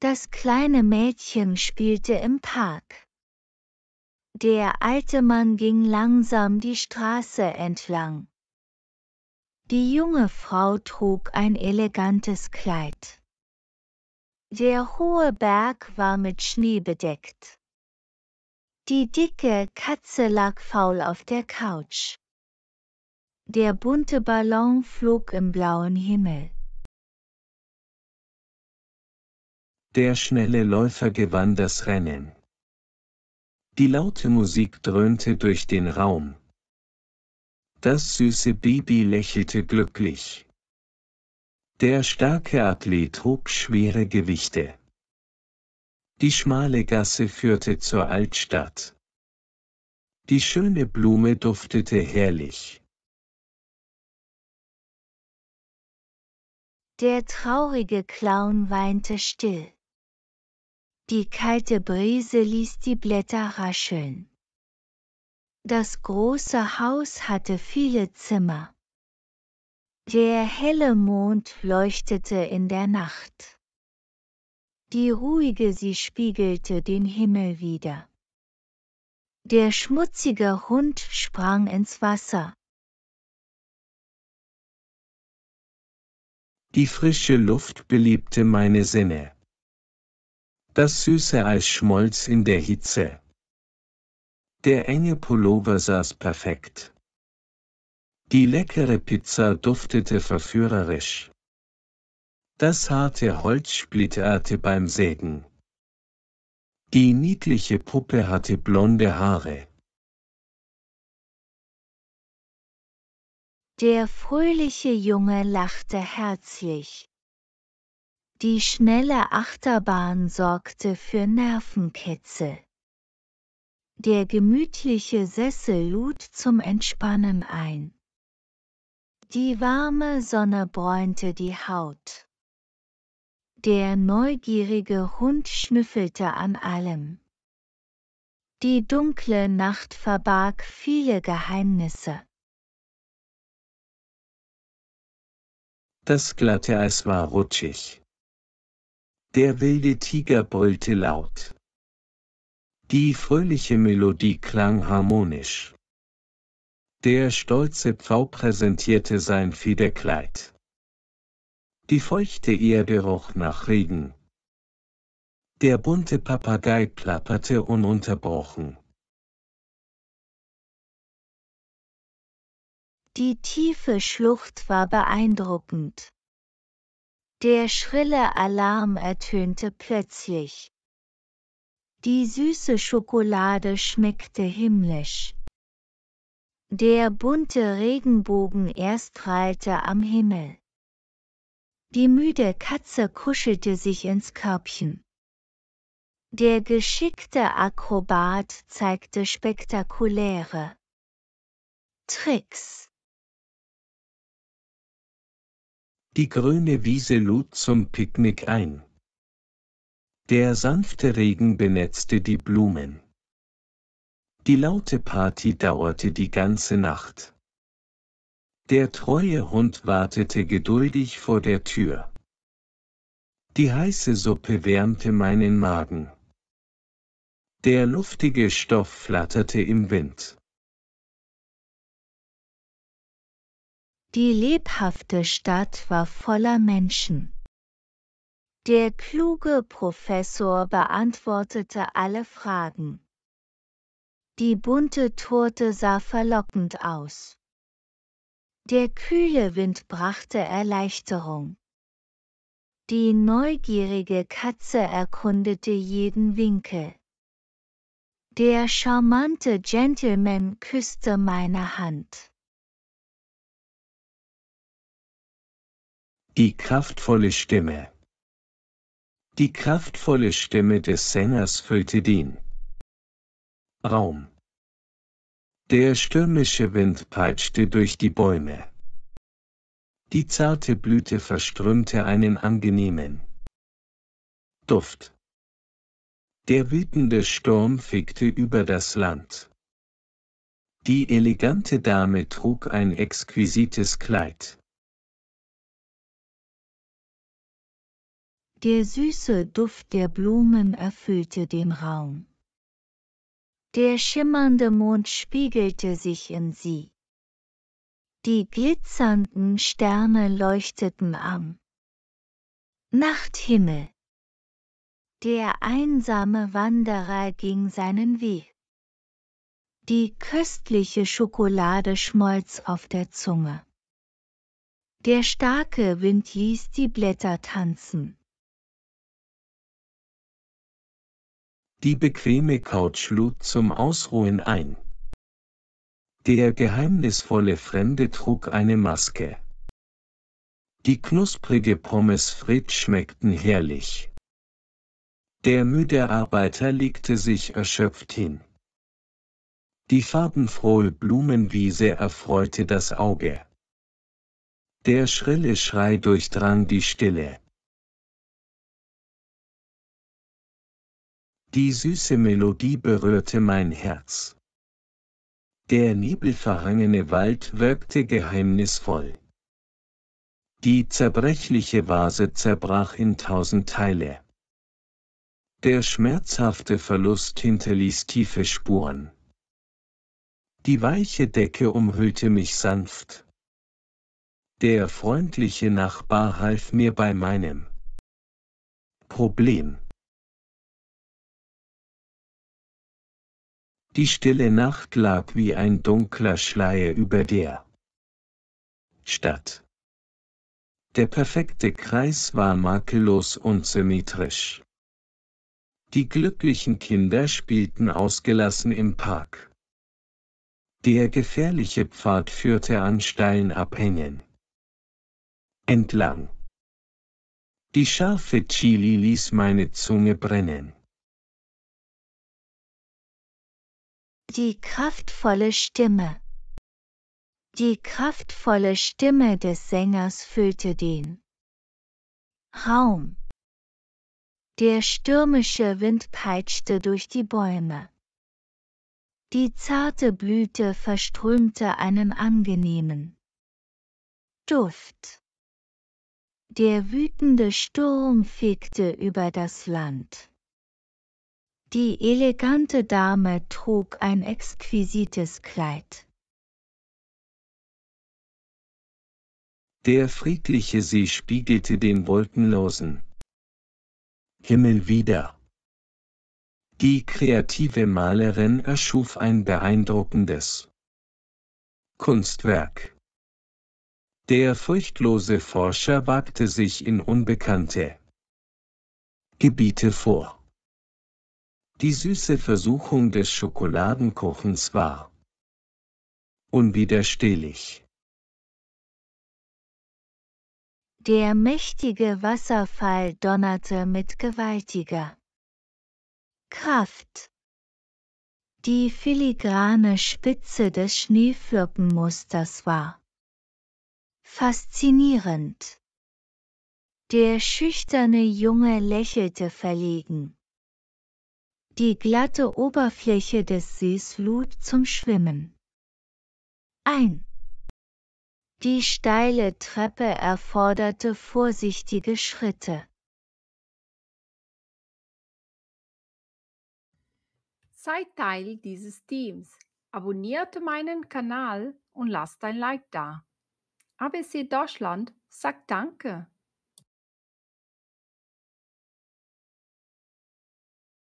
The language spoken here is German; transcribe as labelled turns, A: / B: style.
A: Das kleine Mädchen spielte im Park. Der alte Mann ging langsam die Straße entlang. Die junge Frau trug ein elegantes Kleid. Der hohe Berg war mit Schnee bedeckt. Die dicke Katze lag faul auf der Couch. Der bunte Ballon flog im blauen Himmel.
B: Der schnelle Läufer gewann das Rennen. Die laute Musik dröhnte durch den Raum. Das süße Baby lächelte glücklich. Der starke Athlet hob schwere Gewichte. Die schmale Gasse führte zur Altstadt.
C: Die schöne Blume duftete herrlich.
A: Der traurige Clown weinte still. Die kalte Brise ließ die Blätter rascheln. Das große Haus hatte viele Zimmer. Der helle Mond leuchtete in der Nacht. Die ruhige sie spiegelte den Himmel wieder. Der schmutzige Hund sprang ins Wasser.
C: Die frische Luft belebte meine Sinne
B: das süße Eis schmolz in der Hitze. Der enge Pullover saß perfekt. Die leckere Pizza duftete verführerisch. Das harte Holz splitterte beim Sägen. Die niedliche Puppe hatte blonde Haare.
A: Der fröhliche Junge lachte herzlich. Die schnelle Achterbahn sorgte für Nervenkitzel. Der gemütliche Sessel lud zum Entspannen ein. Die warme Sonne bräunte die Haut. Der neugierige Hund schnüffelte an allem. Die dunkle Nacht verbarg viele Geheimnisse.
B: Das glatte Eis war rutschig. Der wilde Tiger brüllte laut. Die fröhliche Melodie klang harmonisch. Der stolze Pfau präsentierte sein Federkleid. Die feuchte Erde roch nach Regen. Der bunte Papagei plapperte ununterbrochen.
C: Die tiefe Schlucht
A: war beeindruckend. Der schrille Alarm ertönte plötzlich. Die süße Schokolade schmeckte himmlisch. Der bunte Regenbogen erstrahlte am Himmel. Die müde Katze kuschelte sich ins Körbchen. Der geschickte Akrobat zeigte spektakuläre Tricks.
B: Die grüne Wiese lud zum Picknick ein. Der sanfte Regen benetzte die Blumen. Die laute Party dauerte die ganze Nacht. Der treue Hund wartete geduldig vor der Tür. Die heiße Suppe wärmte meinen Magen. Der luftige Stoff flatterte
C: im Wind. Die
A: lebhafte Stadt war voller Menschen. Der kluge Professor beantwortete alle Fragen. Die bunte Torte sah verlockend aus. Der kühle Wind brachte Erleichterung. Die neugierige Katze erkundete jeden Winkel. Der charmante Gentleman küsste meine Hand.
C: Die kraftvolle Stimme. Die
B: kraftvolle Stimme des Sängers füllte den Raum. Der stürmische Wind peitschte durch die Bäume. Die zarte Blüte verströmte einen angenehmen Duft. Der wütende Sturm fegte über das Land. Die elegante Dame trug ein exquisites Kleid.
A: Der süße Duft der Blumen erfüllte den Raum. Der schimmernde Mond spiegelte sich in sie. Die glitzernden Sterne leuchteten am Nachthimmel. Der einsame Wanderer ging seinen Weg. Die köstliche Schokolade schmolz auf der Zunge. Der starke Wind ließ die Blätter tanzen.
B: Die bequeme Couch lud zum Ausruhen ein. Der geheimnisvolle Fremde trug eine Maske. Die knusprige Pommes frites schmeckten herrlich. Der müde Arbeiter legte sich erschöpft hin. Die farbenfrohe Blumenwiese erfreute das Auge. Der schrille Schrei durchdrang die Stille. Die süße Melodie berührte mein Herz. Der nebelverhangene Wald wirkte geheimnisvoll. Die zerbrechliche Vase zerbrach in tausend Teile. Der schmerzhafte Verlust hinterließ tiefe Spuren. Die weiche Decke umhüllte mich sanft. Der freundliche Nachbar half mir bei meinem Problem.
C: Die stille Nacht
B: lag wie ein dunkler Schleier über der Stadt. Der perfekte Kreis war makellos und symmetrisch. Die glücklichen Kinder spielten ausgelassen im Park. Der gefährliche Pfad führte an steilen Abhängen entlang. Die scharfe Chili ließ meine
C: Zunge brennen. Die
A: kraftvolle Stimme. Die kraftvolle Stimme des Sängers füllte den Raum. Der stürmische Wind peitschte durch die Bäume. Die zarte Blüte verströmte einen angenehmen Duft. Der wütende Sturm fegte über das Land. Die elegante Dame trug ein exquisites Kleid.
B: Der friedliche See spiegelte den wolkenlosen Himmel wider. Die kreative Malerin erschuf ein beeindruckendes Kunstwerk. Der furchtlose Forscher wagte sich in unbekannte Gebiete vor die süße Versuchung des Schokoladenkochens
C: war. Unwiderstehlich.
A: Der mächtige Wasserfall donnerte mit gewaltiger Kraft. Die filigrane Spitze des Schneeflockenmusters war faszinierend. Der schüchterne Junge lächelte verlegen die glatte Oberfläche des Sees lud zum Schwimmen ein. Die steile Treppe erforderte vorsichtige Schritte.
C: Seid Teil dieses Teams. Abonniert meinen Kanal und lasst ein Like da. ABC Deutschland sagt Danke.